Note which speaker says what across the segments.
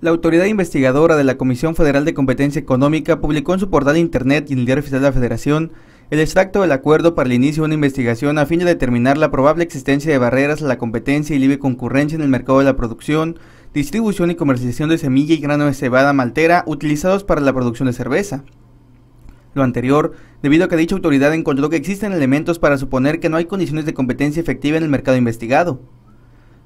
Speaker 1: La autoridad investigadora de la Comisión Federal de Competencia Económica publicó en su portal de internet y en el diario oficial de la Federación el extracto del acuerdo para el inicio de una investigación a fin de determinar la probable existencia de barreras a la competencia y libre concurrencia en el mercado de la producción, distribución y comercialización de semilla y grano de cebada maltera utilizados para la producción de cerveza. Lo anterior, debido a que dicha autoridad encontró que existen elementos para suponer que no hay condiciones de competencia efectiva en el mercado investigado.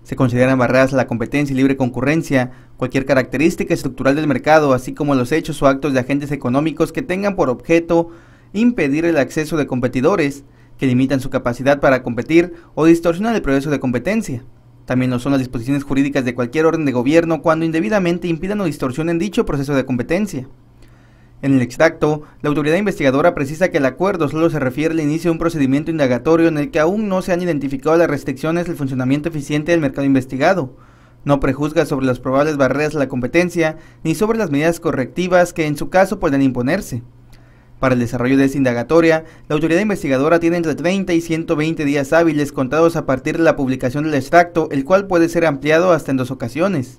Speaker 1: Se consideran barreras a la competencia y libre concurrencia, cualquier característica estructural del mercado, así como los hechos o actos de agentes económicos que tengan por objeto impedir el acceso de competidores, que limitan su capacidad para competir o distorsionan el proceso de competencia. También lo son las disposiciones jurídicas de cualquier orden de gobierno cuando indebidamente impidan o distorsionen dicho proceso de competencia. En el extracto, la autoridad investigadora precisa que el acuerdo solo se refiere al inicio de un procedimiento indagatorio en el que aún no se han identificado las restricciones del funcionamiento eficiente del mercado investigado. No prejuzga sobre las probables barreras a la competencia ni sobre las medidas correctivas que en su caso puedan imponerse. Para el desarrollo de esta indagatoria, la autoridad investigadora tiene entre 30 y 120 días hábiles contados a partir de la publicación del extracto, el cual puede ser ampliado hasta en dos ocasiones.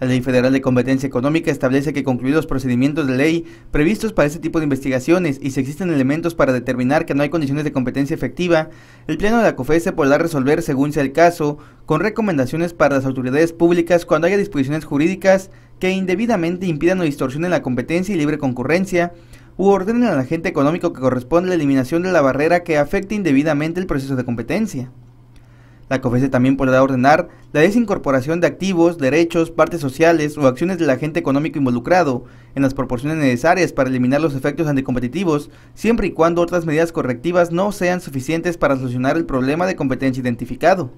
Speaker 1: La Ley Federal de Competencia Económica establece que concluidos los procedimientos de ley previstos para este tipo de investigaciones y si existen elementos para determinar que no hay condiciones de competencia efectiva, el Pleno de la COFE se podrá resolver según sea el caso, con recomendaciones para las autoridades públicas cuando haya disposiciones jurídicas que indebidamente impidan o distorsionen la competencia y libre concurrencia, u ordenen al agente económico que corresponde la eliminación de la barrera que afecte indebidamente el proceso de competencia. La COFESE también podrá ordenar la desincorporación de activos, derechos, partes sociales o acciones del agente económico involucrado en las proporciones necesarias para eliminar los efectos anticompetitivos, siempre y cuando otras medidas correctivas no sean suficientes para solucionar el problema de competencia identificado.